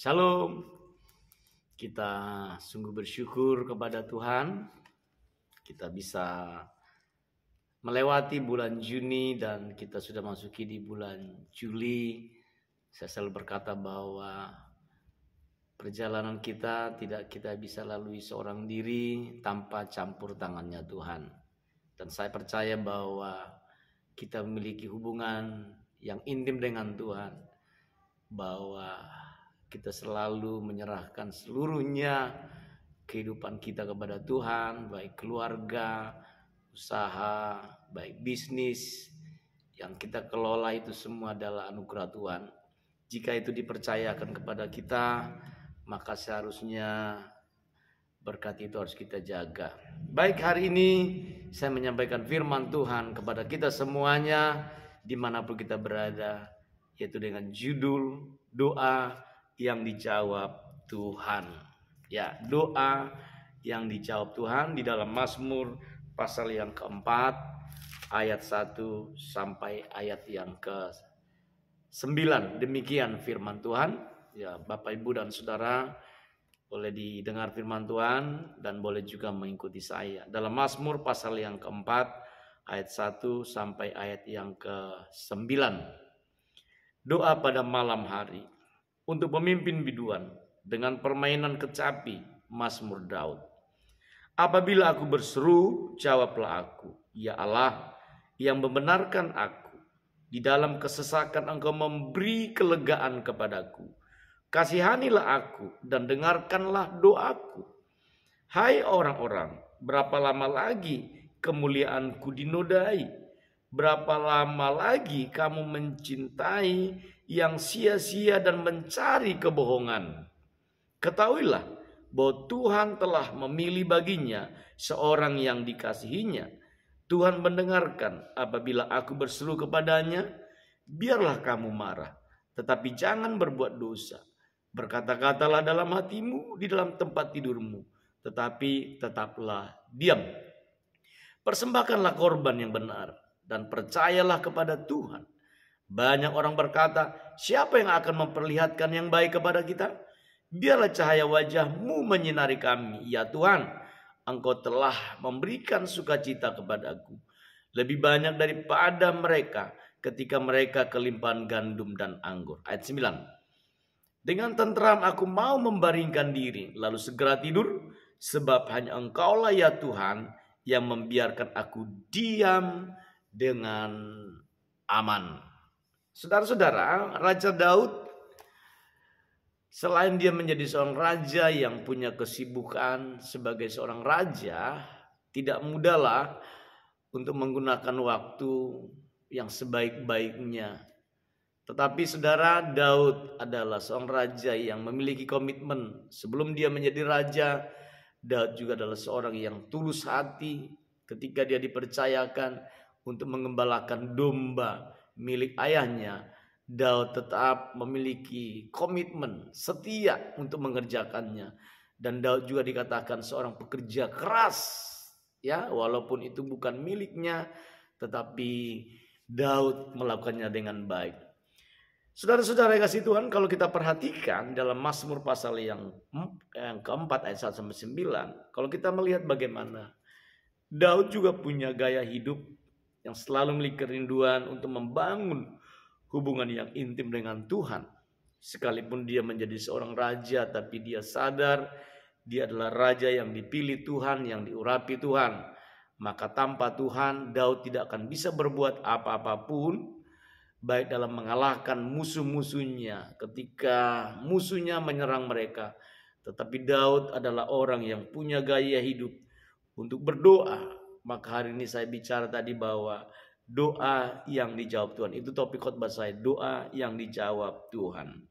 Shalom. Kita sungguh bersyukur kepada Tuhan. Kita bisa melewati bulan Juni dan kita sudah masuki di bulan Juli. Saya selalu berkata bahwa perjalanan kita tidak kita bisa lalui seorang diri tanpa campur tangannya Tuhan. Dan saya percaya bahwa kita memiliki hubungan yang intim dengan Tuhan. Bahwa kita selalu menyerahkan seluruhnya kehidupan kita kepada Tuhan, baik keluarga, usaha, baik bisnis yang kita kelola itu semua adalah anugerah Tuhan. Jika itu dipercayakan kepada kita, maka seharusnya berkat itu harus kita jaga. Baik hari ini saya menyampaikan firman Tuhan kepada kita semuanya dimanapun kita berada, yaitu dengan judul doa yang dijawab Tuhan. Ya, doa yang dijawab Tuhan di dalam Mazmur pasal yang keempat ayat 1 sampai ayat yang ke 9. Demikian firman Tuhan. Ya, Bapak Ibu dan Saudara boleh didengar firman Tuhan dan boleh juga mengikuti saya. Dalam Mazmur pasal yang keempat ayat 1 sampai ayat yang ke 9. Doa pada malam hari untuk memimpin biduan dengan permainan kecapi Mas Daud. Apabila aku berseru, jawablah aku, Ya Allah yang membenarkan aku. Di dalam kesesakan engkau memberi kelegaan kepadaku. Kasihanilah aku dan dengarkanlah doaku. Hai orang-orang, berapa lama lagi kemuliaanku dinodai? Berapa lama lagi kamu mencintai yang sia-sia dan mencari kebohongan. Ketahuilah bahwa Tuhan telah memilih baginya seorang yang dikasihinya. Tuhan mendengarkan apabila aku berseru kepadanya, biarlah kamu marah, tetapi jangan berbuat dosa. Berkata-katalah dalam hatimu di dalam tempat tidurmu, tetapi tetaplah diam. Persembahkanlah korban yang benar dan percayalah kepada Tuhan. Banyak orang berkata, siapa yang akan memperlihatkan yang baik kepada kita? Biarlah cahaya wajahmu menyinari kami. Ya Tuhan, engkau telah memberikan sukacita kepadaku. Lebih banyak daripada mereka ketika mereka kelimpahan gandum dan anggur. Ayat 9. Dengan tenteram aku mau membaringkan diri, lalu segera tidur, sebab hanya engkaulah ya Tuhan yang membiarkan aku diam dengan aman. Saudara-saudara, Raja Daud selain dia menjadi seorang raja yang punya kesibukan sebagai seorang raja, tidak mudahlah untuk menggunakan waktu yang sebaik-baiknya. Tetapi saudara Daud adalah seorang raja yang memiliki komitmen. Sebelum dia menjadi raja, Daud juga adalah seorang yang tulus hati ketika dia dipercayakan untuk mengembalakan domba milik ayahnya, Daud tetap memiliki komitmen setia untuk mengerjakannya. Dan Daud juga dikatakan seorang pekerja keras, ya, walaupun itu bukan miliknya, tetapi Daud melakukannya dengan baik. Saudara-saudara yang kasih Tuhan, kalau kita perhatikan dalam Mazmur pasal yang, yang keempat ayat 1 sampai 9, kalau kita melihat bagaimana Daud juga punya gaya hidup yang selalu memiliki kerinduan untuk membangun hubungan yang intim dengan Tuhan. Sekalipun dia menjadi seorang raja, tapi dia sadar dia adalah raja yang dipilih Tuhan, yang diurapi Tuhan. Maka tanpa Tuhan, Daud tidak akan bisa berbuat apa-apapun, baik dalam mengalahkan musuh-musuhnya ketika musuhnya menyerang mereka. Tetapi Daud adalah orang yang punya gaya hidup untuk berdoa, maka hari ini saya bicara tadi bahwa doa yang dijawab Tuhan. Itu topik khotbah saya, doa yang dijawab Tuhan.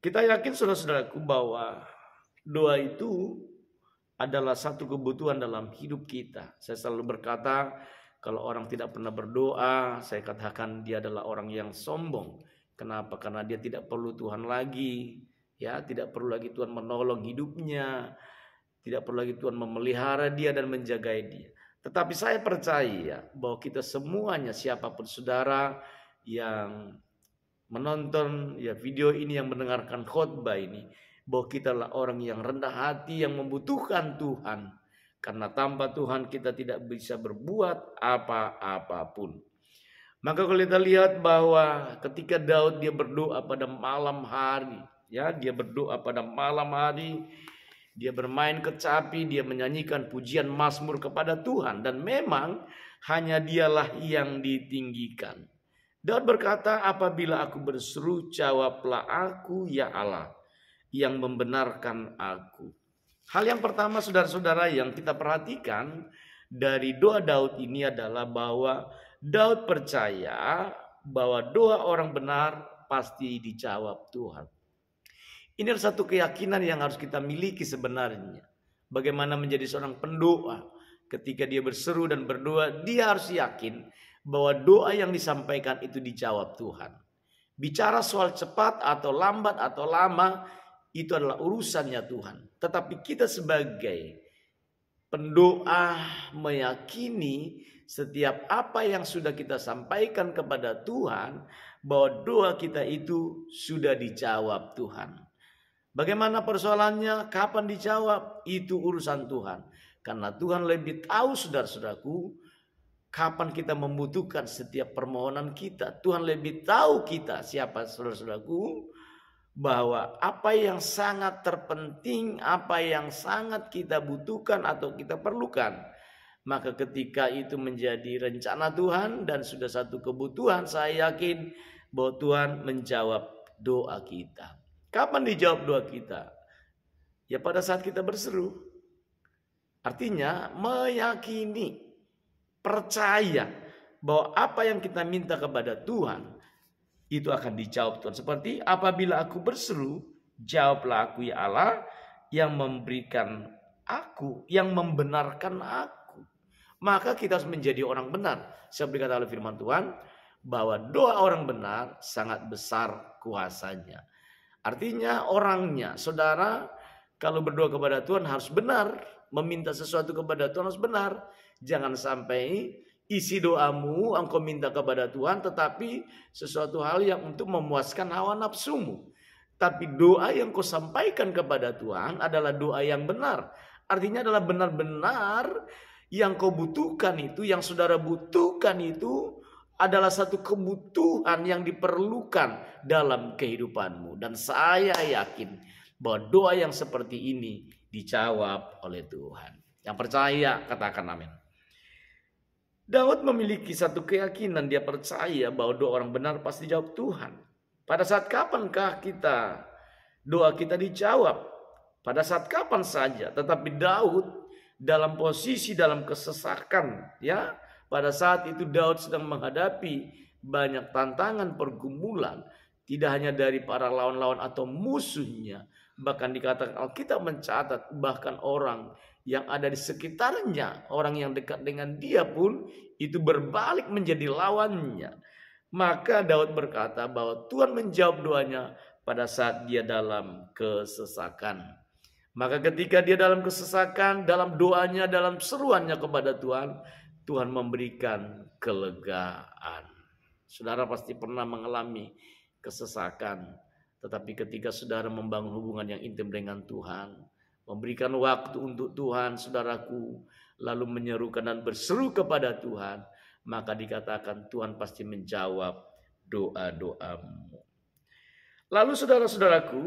Kita yakin saudara-saudaraku bahwa doa itu adalah satu kebutuhan dalam hidup kita. Saya selalu berkata, kalau orang tidak pernah berdoa, saya katakan dia adalah orang yang sombong. Kenapa? Karena dia tidak perlu Tuhan lagi. Ya, tidak perlu lagi Tuhan menolong hidupnya. Tidak perlu lagi Tuhan memelihara dia dan menjagai dia. Tetapi saya percaya bahwa kita semuanya siapapun saudara yang menonton ya video ini yang mendengarkan khotbah ini bahwa kita adalah orang yang rendah hati yang membutuhkan Tuhan karena tanpa Tuhan kita tidak bisa berbuat apa-apapun. Maka kalau kita lihat bahwa ketika Daud dia berdoa pada malam hari, ya dia berdoa pada malam hari dia bermain kecapi, dia menyanyikan pujian Mazmur kepada Tuhan. Dan memang hanya dialah yang ditinggikan. Daud berkata, apabila aku berseru, jawablah aku ya Allah yang membenarkan aku. Hal yang pertama saudara-saudara yang kita perhatikan dari doa Daud ini adalah bahwa Daud percaya bahwa doa orang benar pasti dijawab Tuhan. Ini adalah satu keyakinan yang harus kita miliki sebenarnya. Bagaimana menjadi seorang pendoa. Ketika dia berseru dan berdoa, dia harus yakin bahwa doa yang disampaikan itu dijawab Tuhan. Bicara soal cepat atau lambat atau lama, itu adalah urusannya Tuhan. Tetapi kita sebagai pendoa meyakini setiap apa yang sudah kita sampaikan kepada Tuhan bahwa doa kita itu sudah dijawab Tuhan. Bagaimana persoalannya, kapan dijawab, itu urusan Tuhan. Karena Tuhan lebih tahu saudara-saudaraku kapan kita membutuhkan setiap permohonan kita. Tuhan lebih tahu kita siapa saudara-saudaraku bahwa apa yang sangat terpenting, apa yang sangat kita butuhkan atau kita perlukan. Maka ketika itu menjadi rencana Tuhan dan sudah satu kebutuhan, saya yakin bahwa Tuhan menjawab doa kita. Kapan dijawab doa kita? Ya pada saat kita berseru. Artinya meyakini, percaya bahwa apa yang kita minta kepada Tuhan itu akan dijawab Tuhan. Seperti apabila aku berseru, jawablah aku ya Allah yang memberikan aku, yang membenarkan aku. Maka kita harus menjadi orang benar. Seperti kata oleh firman Tuhan, bahwa doa orang benar sangat besar kuasanya. Artinya orangnya, saudara kalau berdoa kepada Tuhan harus benar, meminta sesuatu kepada Tuhan harus benar. Jangan sampai isi doamu engkau minta kepada Tuhan tetapi sesuatu hal yang untuk memuaskan hawa nafsumu. Tapi doa yang kau sampaikan kepada Tuhan adalah doa yang benar. Artinya adalah benar-benar yang kau butuhkan itu, yang saudara butuhkan itu adalah satu kebutuhan yang diperlukan dalam kehidupanmu. Dan saya yakin bahwa doa yang seperti ini dijawab oleh Tuhan. Yang percaya katakan amin. Daud memiliki satu keyakinan dia percaya bahwa doa orang benar pasti jawab Tuhan. Pada saat kapankah kita doa kita dijawab? Pada saat kapan saja. Tetapi Daud dalam posisi dalam kesesakan ya pada saat itu Daud sedang menghadapi banyak tantangan pergumulan. Tidak hanya dari para lawan-lawan atau musuhnya. Bahkan dikatakan Alkitab mencatat bahkan orang yang ada di sekitarnya. Orang yang dekat dengan dia pun itu berbalik menjadi lawannya. Maka Daud berkata bahwa Tuhan menjawab doanya pada saat dia dalam kesesakan. Maka ketika dia dalam kesesakan, dalam doanya, dalam seruannya kepada Tuhan, Tuhan memberikan kelegaan. Saudara pasti pernah mengalami kesesakan, tetapi ketika saudara membangun hubungan yang intim dengan Tuhan, memberikan waktu untuk Tuhan, saudaraku, lalu menyerukan dan berseru kepada Tuhan, maka dikatakan Tuhan pasti menjawab doa-doamu. Lalu saudara-saudaraku,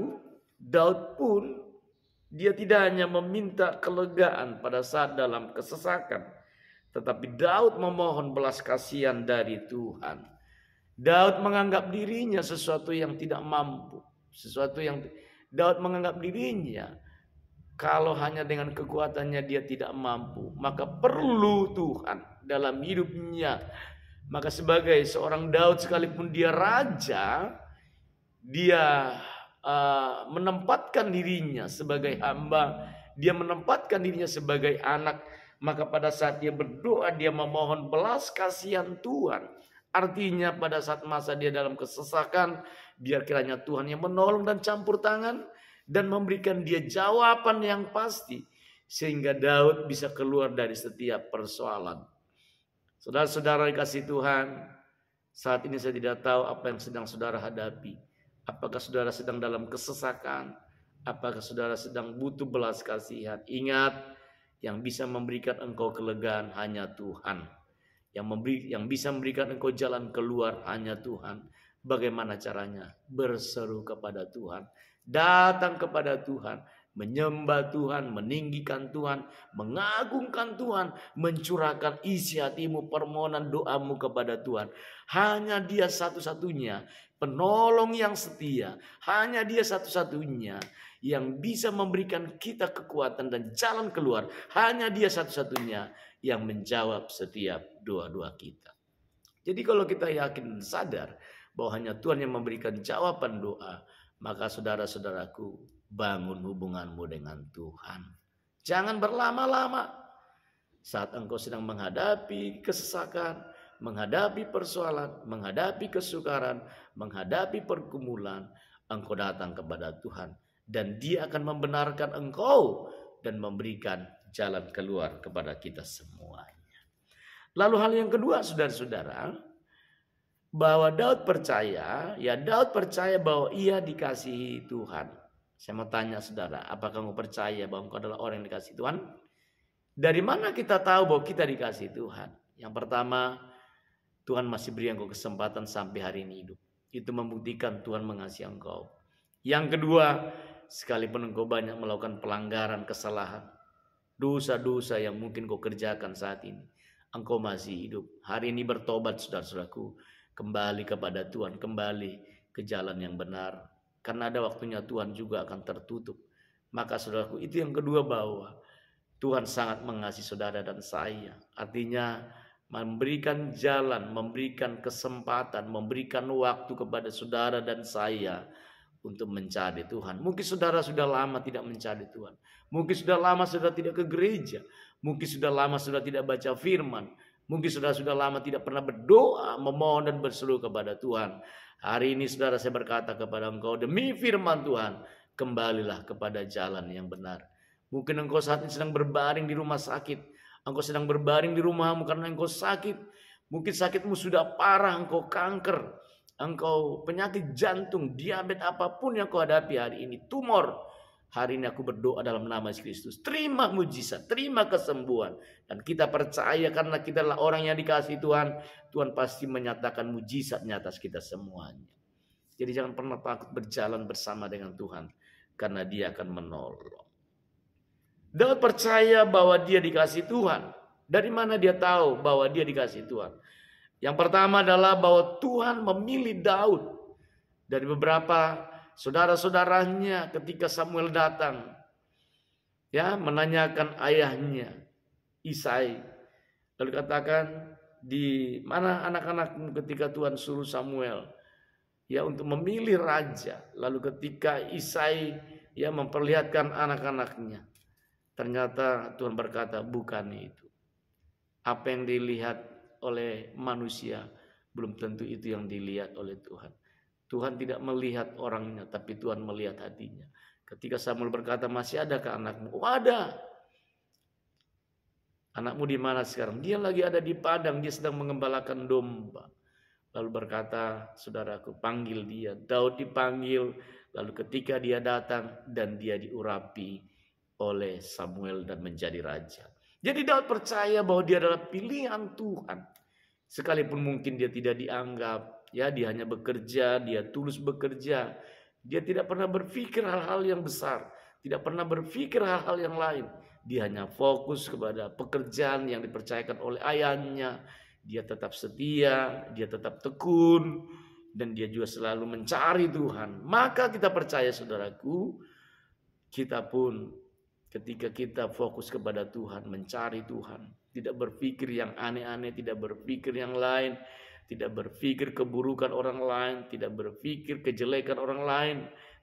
Daud pun dia tidak hanya meminta kelegaan pada saat dalam kesesakan, tetapi Daud memohon belas kasihan dari Tuhan. Daud menganggap dirinya sesuatu yang tidak mampu, sesuatu yang Daud menganggap dirinya kalau hanya dengan kekuatannya dia tidak mampu, maka perlu Tuhan dalam hidupnya. Maka sebagai seorang Daud sekalipun dia raja, dia uh, menempatkan dirinya sebagai hamba, dia menempatkan dirinya sebagai anak maka pada saat dia berdoa, dia memohon belas kasihan Tuhan. Artinya pada saat masa dia dalam kesesakan, biar kiranya Tuhan yang menolong dan campur tangan dan memberikan dia jawaban yang pasti sehingga Daud bisa keluar dari setiap persoalan. Saudara-saudara dikasih Tuhan, saat ini saya tidak tahu apa yang sedang saudara hadapi. Apakah saudara sedang dalam kesesakan? Apakah saudara sedang butuh belas kasihan? Ingat, yang bisa memberikan engkau kelegaan hanya Tuhan. Yang memberi yang bisa memberikan engkau jalan keluar hanya Tuhan. Bagaimana caranya? Berseru kepada Tuhan. Datang kepada Tuhan menyembah Tuhan, meninggikan Tuhan, mengagungkan Tuhan, mencurahkan isi hatimu, permohonan doamu kepada Tuhan. Hanya Dia satu-satunya penolong yang setia, hanya Dia satu-satunya yang bisa memberikan kita kekuatan dan jalan keluar. Hanya Dia satu-satunya yang menjawab setiap doa-doa kita. Jadi kalau kita yakin dan sadar bahwa hanya Tuhan yang memberikan jawaban doa, maka saudara-saudaraku, Bangun hubunganmu dengan Tuhan. Jangan berlama-lama. Saat engkau sedang menghadapi kesesakan, menghadapi persoalan, menghadapi kesukaran, menghadapi pergumulan, engkau datang kepada Tuhan dan dia akan membenarkan engkau dan memberikan jalan keluar kepada kita semuanya. Lalu hal yang kedua saudara-saudara, bahwa Daud percaya, ya Daud percaya bahwa ia dikasihi Tuhan. Saya mau tanya saudara, apakah engkau percaya bahwa engkau adalah orang yang dikasih Tuhan? Dari mana kita tahu bahwa kita dikasih Tuhan? Yang pertama, Tuhan masih beri engkau kesempatan sampai hari ini hidup. Itu membuktikan Tuhan mengasihi engkau. Yang kedua, sekalipun engkau banyak melakukan pelanggaran, kesalahan, dosa-dosa yang mungkin kau kerjakan saat ini, engkau masih hidup. Hari ini bertobat saudara-saudaraku, kembali kepada Tuhan, kembali ke jalan yang benar, karena ada waktunya Tuhan juga akan tertutup. Maka saudaraku itu yang kedua bahwa Tuhan sangat mengasihi saudara dan saya. Artinya memberikan jalan, memberikan kesempatan, memberikan waktu kepada saudara dan saya untuk mencari Tuhan. Mungkin saudara sudah lama tidak mencari Tuhan. Mungkin sudah lama sudah tidak ke gereja. Mungkin sudah lama sudah tidak baca firman. Mungkin saudara sudah lama tidak pernah berdoa, memohon dan berseru kepada Tuhan. Hari ini saudara saya berkata kepada engkau, demi firman Tuhan, kembalilah kepada jalan yang benar. Mungkin engkau saat ini sedang berbaring di rumah sakit. Engkau sedang berbaring di rumahmu karena engkau sakit. Mungkin sakitmu sudah parah, engkau kanker. Engkau penyakit jantung, diabetes apapun yang kau hadapi hari ini. Tumor, Hari ini aku berdoa dalam nama Yesus Kristus. Terima mujizat, terima kesembuhan. Dan kita percaya karena kita adalah orang yang dikasih Tuhan. Tuhan pasti menyatakan mujizatnya atas kita semuanya. Jadi jangan pernah takut berjalan bersama dengan Tuhan. Karena dia akan menolong. Daud percaya bahwa dia dikasih Tuhan. Dari mana dia tahu bahwa dia dikasih Tuhan? Yang pertama adalah bahwa Tuhan memilih Daud dari beberapa saudara-saudaranya ketika Samuel datang ya menanyakan ayahnya Isai lalu katakan di mana anak-anakmu ketika Tuhan suruh Samuel ya untuk memilih raja lalu ketika Isai ya memperlihatkan anak-anaknya ternyata Tuhan berkata bukan itu apa yang dilihat oleh manusia belum tentu itu yang dilihat oleh Tuhan Tuhan tidak melihat orangnya, tapi Tuhan melihat hatinya. Ketika Samuel berkata, masih ada ke anakmu? Oh, ada. Anakmu di mana sekarang? Dia lagi ada di padang, dia sedang mengembalakan domba. Lalu berkata, saudaraku, panggil dia. Daud dipanggil, lalu ketika dia datang dan dia diurapi oleh Samuel dan menjadi raja. Jadi Daud percaya bahwa dia adalah pilihan Tuhan. Sekalipun mungkin dia tidak dianggap, Ya, dia hanya bekerja, dia tulus bekerja. Dia tidak pernah berpikir hal-hal yang besar, tidak pernah berpikir hal-hal yang lain. Dia hanya fokus kepada pekerjaan yang dipercayakan oleh ayahnya. Dia tetap setia, dia tetap tekun, dan dia juga selalu mencari Tuhan. Maka kita percaya saudaraku, kita pun ketika kita fokus kepada Tuhan, mencari Tuhan, tidak berpikir yang aneh-aneh, tidak berpikir yang lain, tidak berpikir keburukan orang lain, tidak berpikir kejelekan orang lain,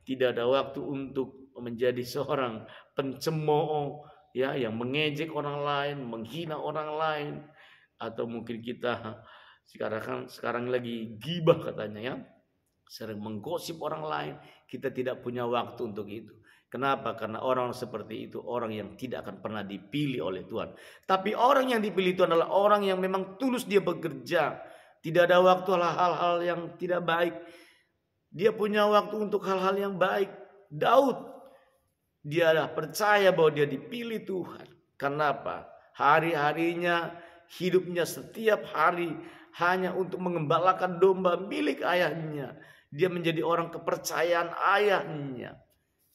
tidak ada waktu untuk menjadi seorang pencemooh ya yang mengejek orang lain, menghina orang lain atau mungkin kita sekarang kan sekarang lagi gibah katanya ya sering menggosip orang lain kita tidak punya waktu untuk itu kenapa karena orang seperti itu orang yang tidak akan pernah dipilih oleh Tuhan tapi orang yang dipilih Tuhan adalah orang yang memang tulus dia bekerja tidak ada waktu hal-hal yang tidak baik. Dia punya waktu untuk hal-hal yang baik. Daud, dia adalah percaya bahwa dia dipilih Tuhan. Kenapa? Hari-harinya, hidupnya setiap hari hanya untuk mengembalakan domba milik ayahnya. Dia menjadi orang kepercayaan ayahnya.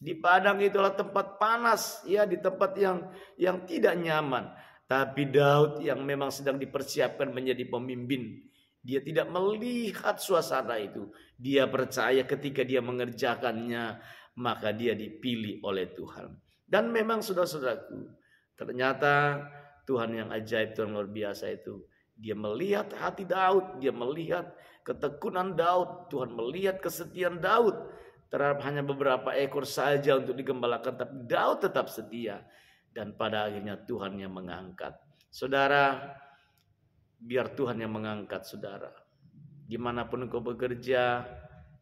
Di padang itulah tempat panas, ya di tempat yang yang tidak nyaman. Tapi Daud yang memang sedang dipersiapkan menjadi pemimpin dia tidak melihat suasana itu. Dia percaya ketika dia mengerjakannya, maka dia dipilih oleh Tuhan. Dan memang saudara-saudaraku, ternyata Tuhan yang ajaib, Tuhan luar biasa itu. Dia melihat hati Daud, dia melihat ketekunan Daud, Tuhan melihat kesetiaan Daud terhadap hanya beberapa ekor saja untuk digembalakan, tapi Daud tetap setia. Dan pada akhirnya Tuhan yang mengangkat. Saudara, biar Tuhan yang mengangkat saudara. Dimanapun engkau bekerja,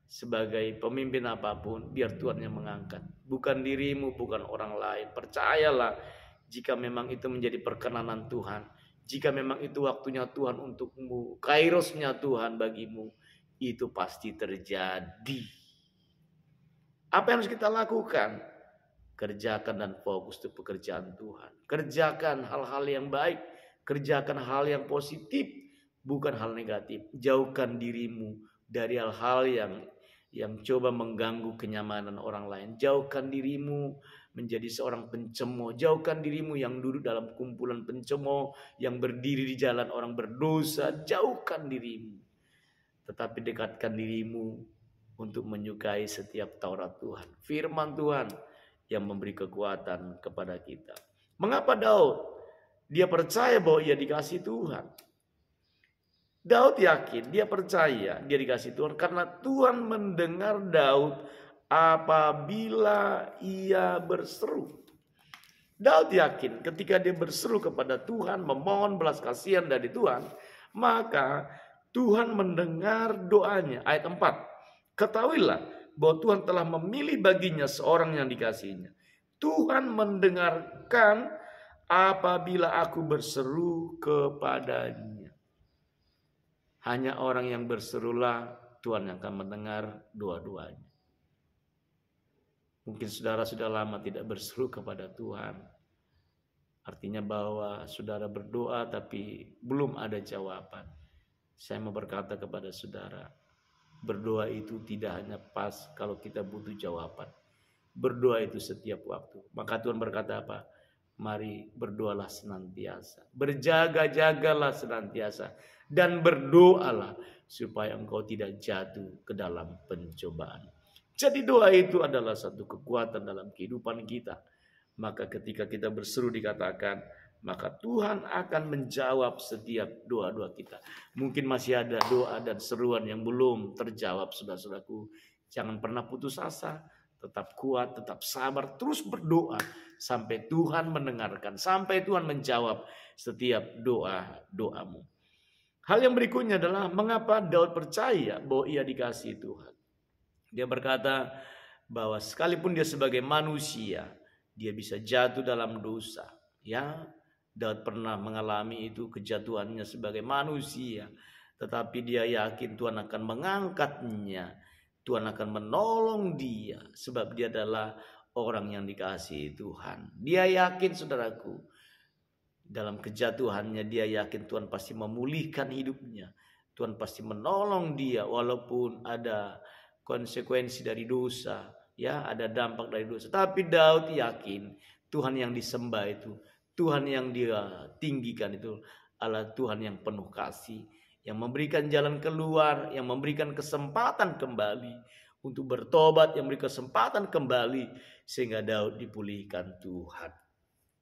sebagai pemimpin apapun, biar Tuhan yang mengangkat. Bukan dirimu, bukan orang lain. Percayalah, jika memang itu menjadi perkenanan Tuhan, jika memang itu waktunya Tuhan untukmu, kairosnya Tuhan bagimu, itu pasti terjadi. Apa yang harus kita lakukan? Kerjakan dan fokus di pekerjaan Tuhan. Kerjakan hal-hal yang baik Kerjakan hal yang positif, bukan hal negatif. Jauhkan dirimu dari hal-hal yang yang coba mengganggu kenyamanan orang lain. Jauhkan dirimu menjadi seorang pencemooh. Jauhkan dirimu yang duduk dalam kumpulan pencemo yang berdiri di jalan orang berdosa. Jauhkan dirimu. Tetapi dekatkan dirimu untuk menyukai setiap Taurat Tuhan. Firman Tuhan yang memberi kekuatan kepada kita. Mengapa Daud dia percaya bahwa ia dikasih Tuhan. Daud yakin, dia percaya dia dikasih Tuhan karena Tuhan mendengar Daud apabila ia berseru. Daud yakin ketika dia berseru kepada Tuhan, memohon belas kasihan dari Tuhan, maka Tuhan mendengar doanya. Ayat 4. Ketahuilah bahwa Tuhan telah memilih baginya seorang yang dikasihnya. Tuhan mendengarkan apabila aku berseru kepadanya. Hanya orang yang berserulah Tuhan yang akan mendengar dua-duanya. Mungkin saudara sudah lama tidak berseru kepada Tuhan. Artinya bahwa saudara berdoa tapi belum ada jawaban. Saya mau berkata kepada saudara, berdoa itu tidak hanya pas kalau kita butuh jawaban. Berdoa itu setiap waktu. Maka Tuhan berkata apa? Mari berdoalah senantiasa. Berjaga-jagalah senantiasa. Dan berdoalah supaya engkau tidak jatuh ke dalam pencobaan. Jadi doa itu adalah satu kekuatan dalam kehidupan kita. Maka ketika kita berseru dikatakan, maka Tuhan akan menjawab setiap doa-doa kita. Mungkin masih ada doa dan seruan yang belum terjawab, saudara-saudaraku. Jangan pernah putus asa tetap kuat, tetap sabar, terus berdoa sampai Tuhan mendengarkan, sampai Tuhan menjawab setiap doa doamu. Hal yang berikutnya adalah mengapa Daud percaya bahwa ia dikasihi Tuhan. Dia berkata bahwa sekalipun dia sebagai manusia, dia bisa jatuh dalam dosa. Ya, Daud pernah mengalami itu kejatuhannya sebagai manusia, tetapi dia yakin Tuhan akan mengangkatnya Tuhan akan menolong dia sebab dia adalah orang yang dikasihi Tuhan. Dia yakin saudaraku dalam kejatuhannya dia yakin Tuhan pasti memulihkan hidupnya. Tuhan pasti menolong dia walaupun ada konsekuensi dari dosa, ya, ada dampak dari dosa. Tapi Daud yakin Tuhan yang disembah itu, Tuhan yang dia tinggikan itu adalah Tuhan yang penuh kasih, yang memberikan jalan keluar, yang memberikan kesempatan kembali untuk bertobat, yang memberikan kesempatan kembali sehingga Daud dipulihkan Tuhan.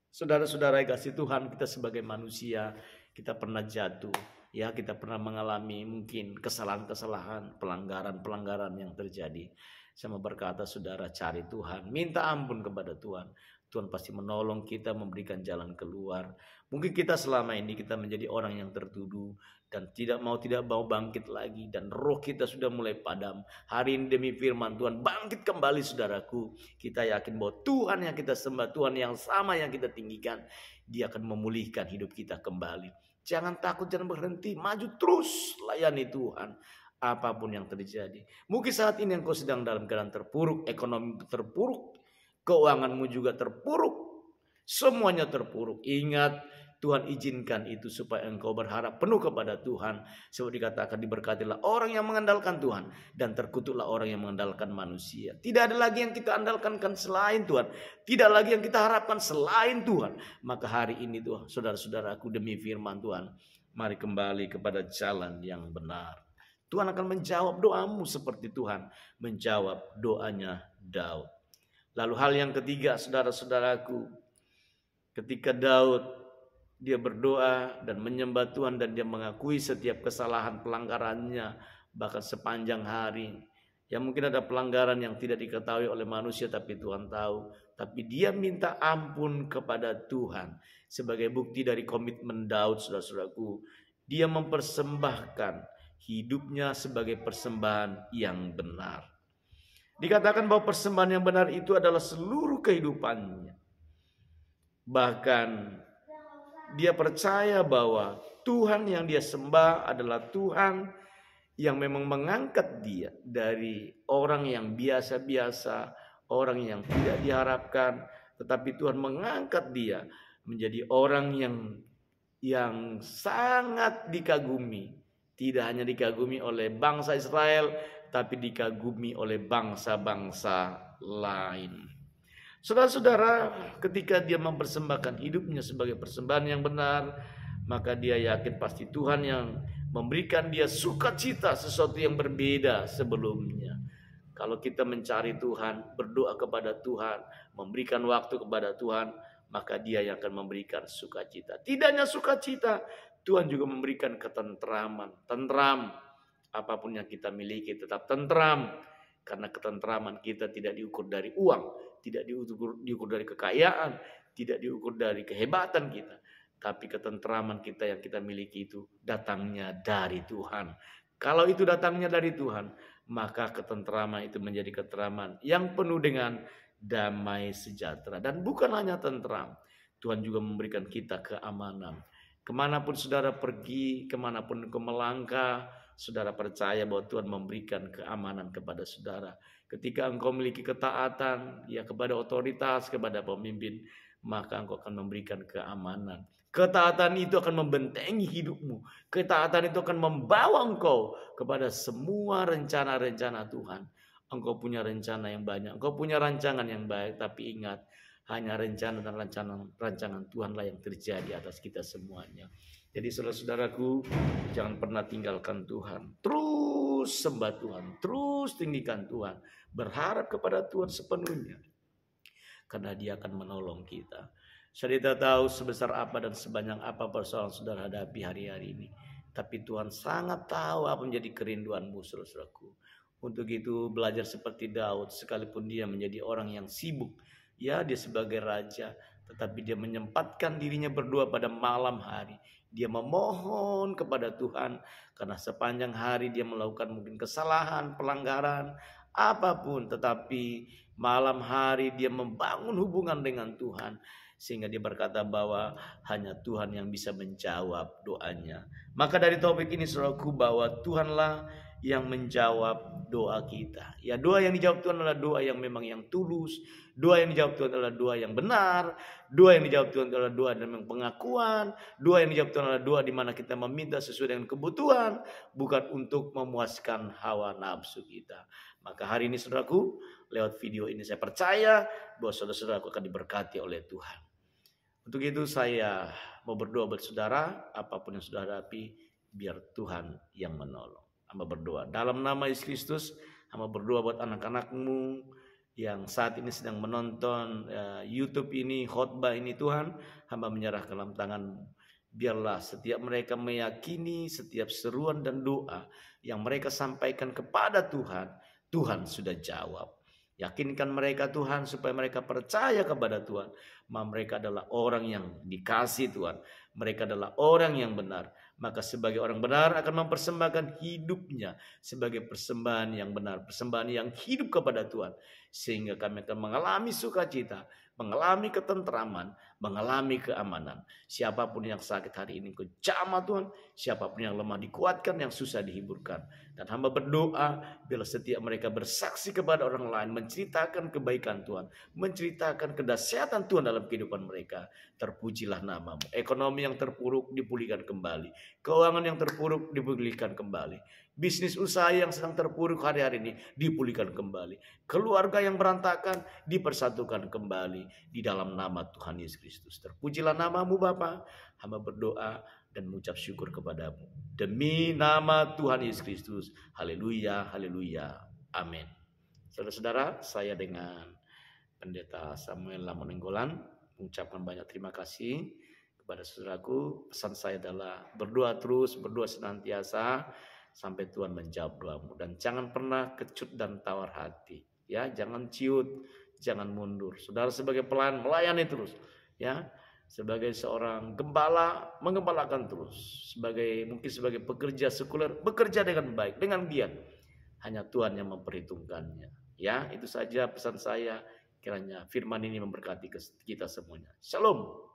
Saudara-saudara yang kasih Tuhan, kita sebagai manusia, kita pernah jatuh, ya kita pernah mengalami mungkin kesalahan-kesalahan, pelanggaran-pelanggaran yang terjadi. Saya mau berkata, saudara cari Tuhan, minta ampun kepada Tuhan. Tuhan pasti menolong kita, memberikan jalan keluar. Mungkin kita selama ini kita menjadi orang yang tertuduh dan tidak mau tidak mau bangkit lagi dan roh kita sudah mulai padam. Hari ini demi firman Tuhan, bangkit kembali saudaraku. Kita yakin bahwa Tuhan yang kita sembah, Tuhan yang sama yang kita tinggikan, dia akan memulihkan hidup kita kembali. Jangan takut, jangan berhenti, maju terus layani Tuhan apapun yang terjadi. Mungkin saat ini yang kau sedang dalam keadaan terpuruk, ekonomi terpuruk, keuanganmu juga terpuruk, semuanya terpuruk. Ingat, Tuhan izinkan itu supaya engkau berharap penuh kepada Tuhan. Seperti dikatakan diberkatilah orang yang mengandalkan Tuhan dan terkutuklah orang yang mengandalkan manusia. Tidak ada lagi yang kita andalkan selain Tuhan. Tidak lagi yang kita harapkan selain Tuhan. Maka hari ini Tuhan, saudara-saudaraku demi firman Tuhan, mari kembali kepada jalan yang benar. Tuhan akan menjawab doamu seperti Tuhan menjawab doanya Daud. Lalu hal yang ketiga saudara-saudaraku, ketika Daud dia berdoa dan menyembah Tuhan dan dia mengakui setiap kesalahan pelanggarannya bahkan sepanjang hari. Yang mungkin ada pelanggaran yang tidak diketahui oleh manusia tapi Tuhan tahu. Tapi dia minta ampun kepada Tuhan sebagai bukti dari komitmen Daud saudara-saudaraku. Dia mempersembahkan hidupnya sebagai persembahan yang benar. Dikatakan bahwa persembahan yang benar itu adalah seluruh kehidupannya. Bahkan dia percaya bahwa Tuhan yang dia sembah adalah Tuhan yang memang mengangkat dia dari orang yang biasa-biasa, orang yang tidak diharapkan, tetapi Tuhan mengangkat dia menjadi orang yang yang sangat dikagumi, tidak hanya dikagumi oleh bangsa Israel tapi dikagumi oleh bangsa-bangsa lain. Saudara-saudara, ketika dia mempersembahkan hidupnya sebagai persembahan yang benar, maka dia yakin pasti Tuhan yang memberikan dia sukacita sesuatu yang berbeda sebelumnya. Kalau kita mencari Tuhan, berdoa kepada Tuhan, memberikan waktu kepada Tuhan, maka dia yang akan memberikan sukacita. Tidak hanya sukacita, Tuhan juga memberikan ketentraman, tentram, apapun yang kita miliki tetap tentram karena ketentraman kita tidak diukur dari uang, tidak diukur diukur dari kekayaan, tidak diukur dari kehebatan kita, tapi ketentraman kita yang kita miliki itu datangnya dari Tuhan. Kalau itu datangnya dari Tuhan, maka ketentraman itu menjadi ketentraman yang penuh dengan damai sejahtera dan bukan hanya tentram. Tuhan juga memberikan kita keamanan. Kemanapun saudara pergi, kemanapun ke melangkah, saudara percaya bahwa Tuhan memberikan keamanan kepada saudara. Ketika engkau memiliki ketaatan ya kepada otoritas, kepada pemimpin, maka engkau akan memberikan keamanan. Ketaatan itu akan membentengi hidupmu. Ketaatan itu akan membawa engkau kepada semua rencana-rencana Tuhan. Engkau punya rencana yang banyak, engkau punya rancangan yang baik, tapi ingat hanya rencana dan rancangan rancangan Tuhanlah yang terjadi atas kita semuanya. Jadi saudara-saudaraku, jangan pernah tinggalkan Tuhan. Terus sembah Tuhan, terus tinggikan Tuhan, berharap kepada Tuhan sepenuhnya. Karena Dia akan menolong kita. Saya tidak tahu sebesar apa dan sebanyak apa persoalan saudara hadapi hari-hari ini. Tapi Tuhan sangat tahu apa menjadi kerinduanmu, saudara saudaraku. Untuk itu belajar seperti Daud, sekalipun dia menjadi orang yang sibuk Ya, dia sebagai raja, tetapi dia menyempatkan dirinya berdua pada malam hari. Dia memohon kepada Tuhan karena sepanjang hari dia melakukan mungkin kesalahan, pelanggaran, apapun, tetapi malam hari dia membangun hubungan dengan Tuhan sehingga dia berkata bahwa hanya Tuhan yang bisa menjawab doanya. Maka dari topik ini saudaraku bahwa Tuhanlah yang menjawab doa kita. Ya doa yang dijawab Tuhan adalah doa yang memang yang tulus, doa yang dijawab Tuhan adalah doa yang benar, doa yang dijawab Tuhan adalah doa dan pengakuan, doa yang dijawab Tuhan adalah doa di mana kita meminta sesuai dengan kebutuhan, bukan untuk memuaskan hawa nafsu kita. Maka hari ini saudaraku, lewat video ini saya percaya bahwa saudara-saudaraku akan diberkati oleh Tuhan. Untuk itu saya mau berdoa buat saudara, apapun yang saudara hadapi, biar Tuhan yang menolong. Hamba berdoa. Dalam nama Yesus Kristus, hamba berdoa buat anak-anakmu yang saat ini sedang menonton uh, YouTube ini, khotbah ini Tuhan, hamba menyerah ke dalam tangan Biarlah setiap mereka meyakini setiap seruan dan doa yang mereka sampaikan kepada Tuhan, Tuhan sudah jawab. Yakinkan mereka Tuhan supaya mereka percaya kepada Tuhan. mereka adalah orang yang dikasih Tuhan. Mereka adalah orang yang benar maka sebagai orang benar akan mempersembahkan hidupnya sebagai persembahan yang benar, persembahan yang hidup kepada Tuhan, sehingga kami akan mengalami sukacita, mengalami ketentraman, mengalami keamanan. Siapapun yang sakit hari ini, kejama Tuhan, siapapun yang lemah dikuatkan, yang susah dihiburkan. Dan hamba berdoa bila setiap mereka bersaksi kepada orang lain, menceritakan kebaikan Tuhan, menceritakan kedahsyatan Tuhan dalam kehidupan mereka. Terpujilah namamu. Ekonomi yang terpuruk dipulihkan kembali. Keuangan yang terpuruk dipulihkan kembali. Bisnis usaha yang sedang terpuruk hari-hari ini dipulihkan kembali. Keluarga yang berantakan dipersatukan kembali di dalam nama Tuhan Yesus Kristus. Terpujilah namamu Bapak. Hamba berdoa dan mengucap syukur kepadamu. Demi nama Tuhan Yesus Kristus. Haleluya, haleluya. Amin. Saudara-saudara, saya dengan Pendeta Samuel Lamonenggolan mengucapkan banyak terima kasih kepada saudaraku. Pesan saya adalah berdoa terus, berdoa senantiasa sampai Tuhan menjawab doamu dan jangan pernah kecut dan tawar hati. Ya, jangan ciut, jangan mundur. Saudara sebagai pelayan melayani terus. Ya, sebagai seorang gembala mengembalakan terus sebagai mungkin sebagai pekerja sekuler bekerja dengan baik dengan giat hanya Tuhan yang memperhitungkannya ya itu saja pesan saya kiranya firman ini memberkati kita semuanya shalom